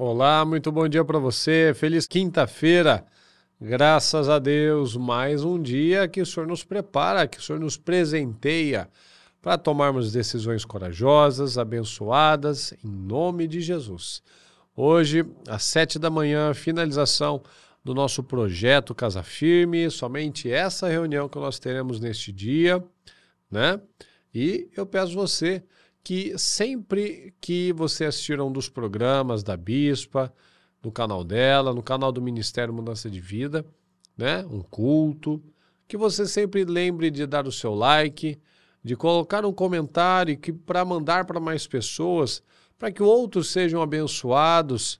Olá, muito bom dia para você. Feliz quinta-feira. Graças a Deus, mais um dia que o Senhor nos prepara, que o Senhor nos presenteia para tomarmos decisões corajosas, abençoadas, em nome de Jesus. Hoje, às sete da manhã, finalização do nosso projeto Casa Firme, somente essa reunião que nós teremos neste dia, né? E eu peço você que sempre que você assistir a um dos programas da Bispa, no canal dela, no canal do Ministério Mudança de Vida, né? Um culto, que você sempre lembre de dar o seu like, de colocar um comentário que para mandar para mais pessoas, para que outros sejam abençoados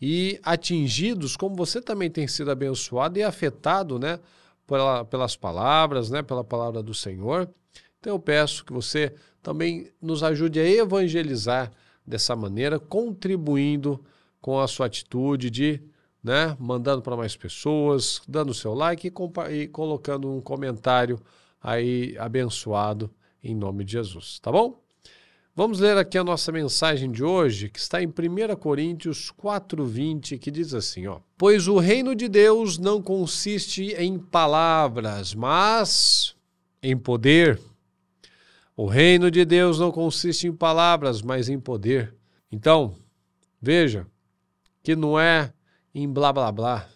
e atingidos, como você também tem sido abençoado e afetado, né, pela, pelas palavras, né, pela palavra do Senhor. Então eu peço que você também nos ajude a evangelizar dessa maneira, contribuindo com a sua atitude de, né, mandando para mais pessoas, dando o seu like e, e colocando um comentário aí abençoado em nome de Jesus, tá bom? Vamos ler aqui a nossa mensagem de hoje, que está em 1 Coríntios 4:20, que diz assim, ó: "Pois o reino de Deus não consiste em palavras, mas em poder." O reino de Deus não consiste em palavras, mas em poder. Então, veja que não é em blá blá blá,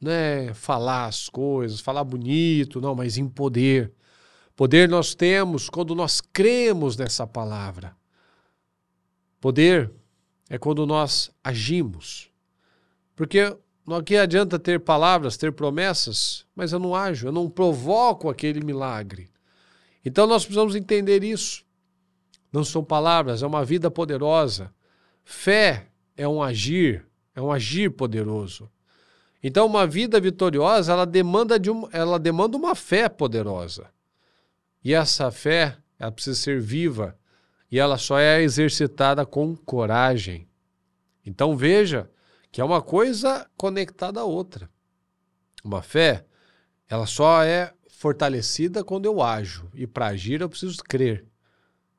não é falar as coisas, falar bonito, não, mas em poder. Poder nós temos quando nós cremos nessa palavra. Poder é quando nós agimos. Porque não aqui adianta ter palavras, ter promessas, mas eu não ajo, eu não provoco aquele milagre. Então nós precisamos entender isso. Não são palavras, é uma vida poderosa. Fé é um agir, é um agir poderoso. Então uma vida vitoriosa, ela demanda de ela demanda uma fé poderosa. E essa fé, ela precisa ser viva e ela só é exercitada com coragem. Então veja que é uma coisa conectada à outra. Uma fé, ela só é fortalecida quando eu ajo. E para agir eu preciso crer.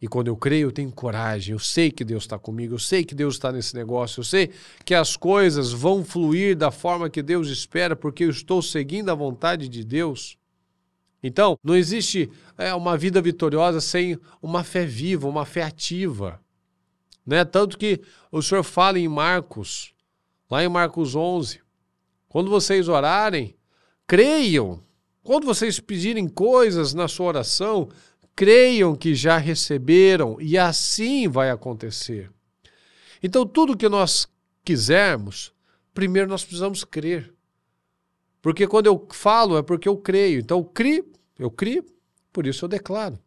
E quando eu creio, eu tenho coragem. Eu sei que Deus está comigo. Eu sei que Deus está nesse negócio. Eu sei que as coisas vão fluir da forma que Deus espera, porque eu estou seguindo a vontade de Deus. Então, não existe é, uma vida vitoriosa sem uma fé viva, uma fé ativa. Né? Tanto que o Senhor fala em Marcos, lá em Marcos 11: quando vocês orarem, creiam quando vocês pedirem coisas na sua oração, creiam que já receberam e assim vai acontecer. Então, tudo que nós quisermos, primeiro nós precisamos crer. Porque quando eu falo é porque eu creio. Então, eu crio, eu crio, por isso eu declaro.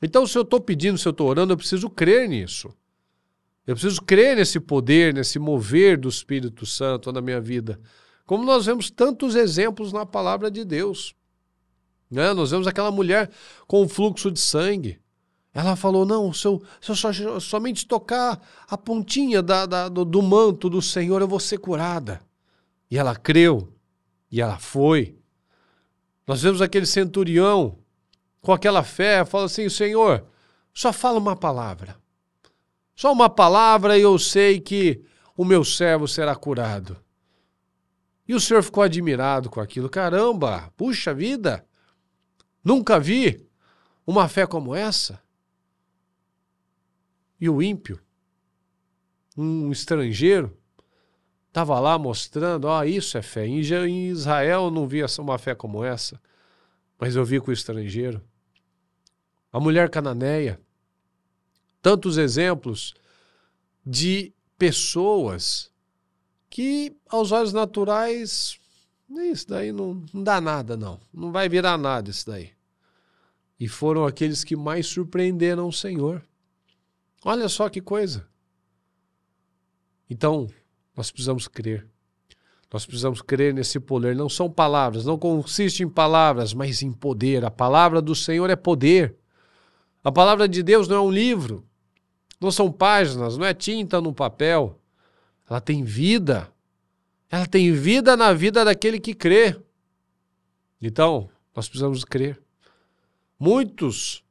Então, se eu estou pedindo, se eu estou orando, eu preciso crer nisso. Eu preciso crer nesse poder, nesse mover do Espírito Santo na minha vida. Como nós vemos tantos exemplos na palavra de Deus. Né? Nós vemos aquela mulher com fluxo de sangue. Ela falou: Não, se eu, se eu só, somente tocar a pontinha da, da, do, do manto do Senhor, eu vou ser curada. E ela creu, e ela foi. Nós vemos aquele centurião com aquela fé, fala assim: Senhor, só fala uma palavra. Só uma palavra e eu sei que o meu servo será curado. E o senhor ficou admirado com aquilo. Caramba, puxa vida! Nunca vi uma fé como essa. E o ímpio, um estrangeiro, estava lá mostrando: ó, oh, ah, isso é fé. Em Israel eu não vi uma fé como essa, mas eu vi com o estrangeiro. A mulher cananeia. Tantos exemplos de pessoas que, aos olhos naturais, isso daí não, não dá nada, não. Não vai virar nada isso daí e foram aqueles que mais surpreenderam o Senhor. Olha só que coisa. Então, nós precisamos crer. Nós precisamos crer nesse poder. Não são palavras, não consiste em palavras, mas em poder. A palavra do Senhor é poder. A palavra de Deus não é um livro, não são páginas, não é tinta no papel. Ela tem vida. Ela tem vida na vida daquele que crê. Então, nós precisamos crer. Muitos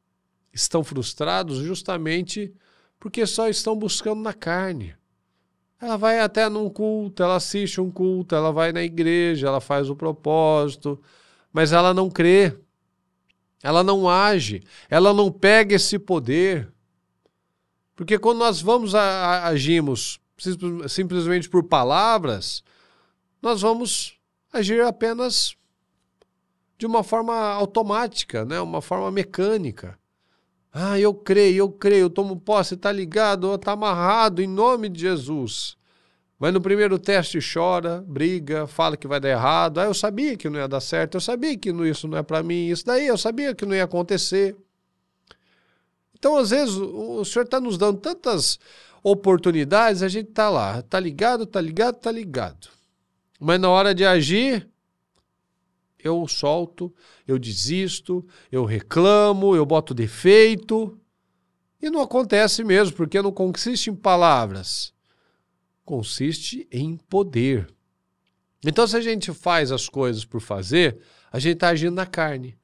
estão frustrados justamente porque só estão buscando na carne. Ela vai até num culto, ela assiste um culto, ela vai na igreja, ela faz o propósito, mas ela não crê, ela não age, ela não pega esse poder. Porque quando nós vamos a, a, agimos simplesmente por palavras, nós vamos agir apenas de uma forma automática, né? uma forma mecânica. Ah, eu creio, eu creio, eu tomo posse, tá ligado, tá amarrado em nome de Jesus. Mas no primeiro teste chora, briga, fala que vai dar errado. Ah, eu sabia que não ia dar certo, eu sabia que isso não é para mim, isso daí eu sabia que não ia acontecer. Então, às vezes, o Senhor está nos dando tantas oportunidades, a gente tá lá, tá ligado, tá ligado, tá ligado. Mas na hora de agir, eu solto, eu desisto, eu reclamo, eu boto defeito. E não acontece mesmo, porque não consiste em palavras, consiste em poder. Então, se a gente faz as coisas por fazer, a gente está agindo na carne.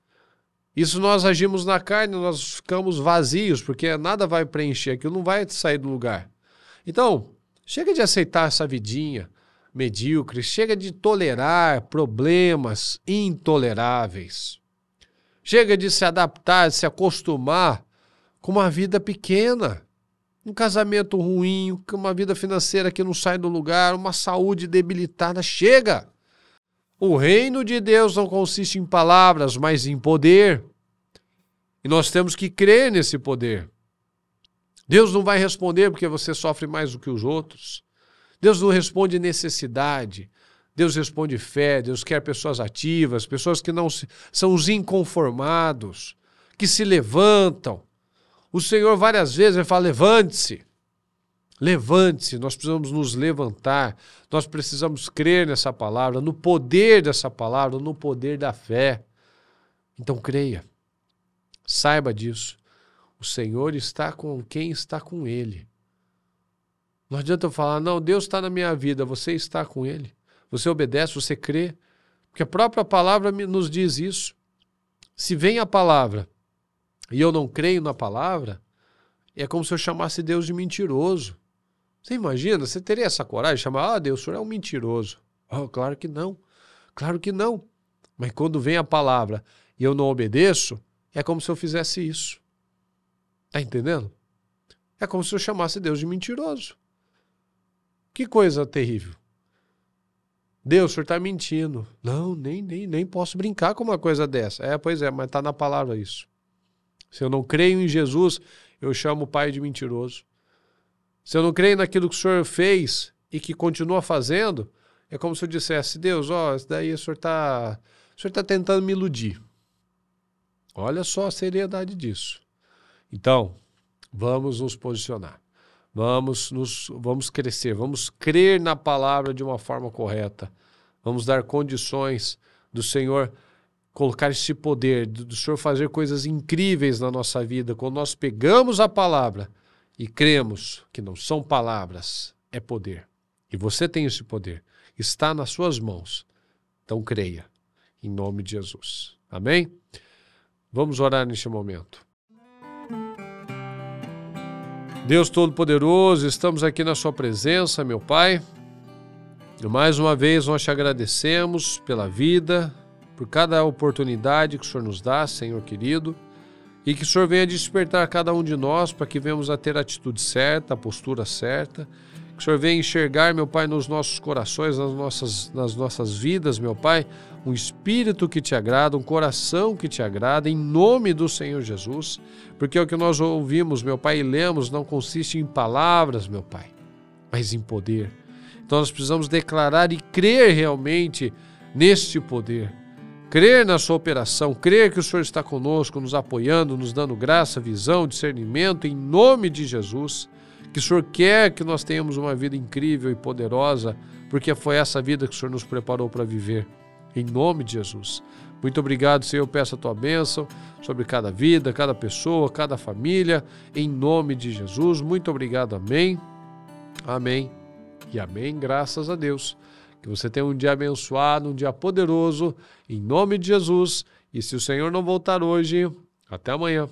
E se nós agimos na carne, nós ficamos vazios, porque nada vai preencher aquilo, não vai sair do lugar. Então, chega de aceitar essa vidinha, medíocres, chega de tolerar problemas intoleráveis. Chega de se adaptar, de se acostumar com uma vida pequena, um casamento ruim, uma vida financeira que não sai do lugar, uma saúde debilitada. Chega! O reino de Deus não consiste em palavras, mas em poder. E nós temos que crer nesse poder. Deus não vai responder porque você sofre mais do que os outros. Deus não responde necessidade. Deus responde fé, Deus quer pessoas ativas, pessoas que não se, são os inconformados, que se levantam. O Senhor várias vezes vai falar: levante-se, levante-se. Nós precisamos nos levantar, nós precisamos crer nessa palavra, no poder dessa palavra, no poder da fé. Então creia, saiba disso. O Senhor está com quem está com Ele. Não adianta eu falar, não, Deus está na minha vida, você está com Ele. Você obedece, você crê. Porque a própria palavra nos diz isso. Se vem a palavra e eu não creio na palavra, é como se eu chamasse Deus de mentiroso. Você imagina? Você teria essa coragem de chamar, ah, Deus, o senhor é um mentiroso. Oh, claro que não. Claro que não. Mas quando vem a palavra e eu não obedeço, é como se eu fizesse isso. Tá entendendo? É como se eu chamasse Deus de mentiroso. Que coisa terrível. Deus, o senhor está mentindo. Não, nem, nem, nem posso brincar com uma coisa dessa. É, pois é, mas está na palavra isso. Se eu não creio em Jesus, eu chamo o Pai de mentiroso. Se eu não creio naquilo que o senhor fez e que continua fazendo, é como se eu dissesse: Deus, ó, isso daí o senhor está tá tentando me iludir. Olha só a seriedade disso. Então, vamos nos posicionar. Vamos, nos, vamos crescer, vamos crer na palavra de uma forma correta. Vamos dar condições do Senhor colocar esse poder, do, do Senhor fazer coisas incríveis na nossa vida. Quando nós pegamos a palavra e cremos que não são palavras, é poder. E você tem esse poder. Está nas suas mãos. Então creia, em nome de Jesus. Amém? Vamos orar neste momento. Deus Todo-Poderoso, estamos aqui na Sua presença, meu Pai. E mais uma vez nós te agradecemos pela vida, por cada oportunidade que o Senhor nos dá, Senhor querido, e que o Senhor venha despertar cada um de nós para que venhamos a ter a atitude certa, a postura certa que o Senhor venha enxergar, meu Pai, nos nossos corações, nas nossas, nas nossas vidas, meu Pai, um espírito que te agrada, um coração que te agrada, em nome do Senhor Jesus, porque o que nós ouvimos, meu Pai, e lemos não consiste em palavras, meu Pai, mas em poder. Então nós precisamos declarar e crer realmente neste poder. Crer na sua operação, crer que o Senhor está conosco, nos apoiando, nos dando graça, visão, discernimento, em nome de Jesus que o Senhor quer que nós tenhamos uma vida incrível e poderosa, porque foi essa vida que o Senhor nos preparou para viver. Em nome de Jesus. Muito obrigado, Senhor. Eu peço a tua bênção sobre cada vida, cada pessoa, cada família. Em nome de Jesus. Muito obrigado. Amém. Amém. E amém. Graças a Deus. Que você tenha um dia abençoado, um dia poderoso. Em nome de Jesus. E se o Senhor não voltar hoje, até amanhã.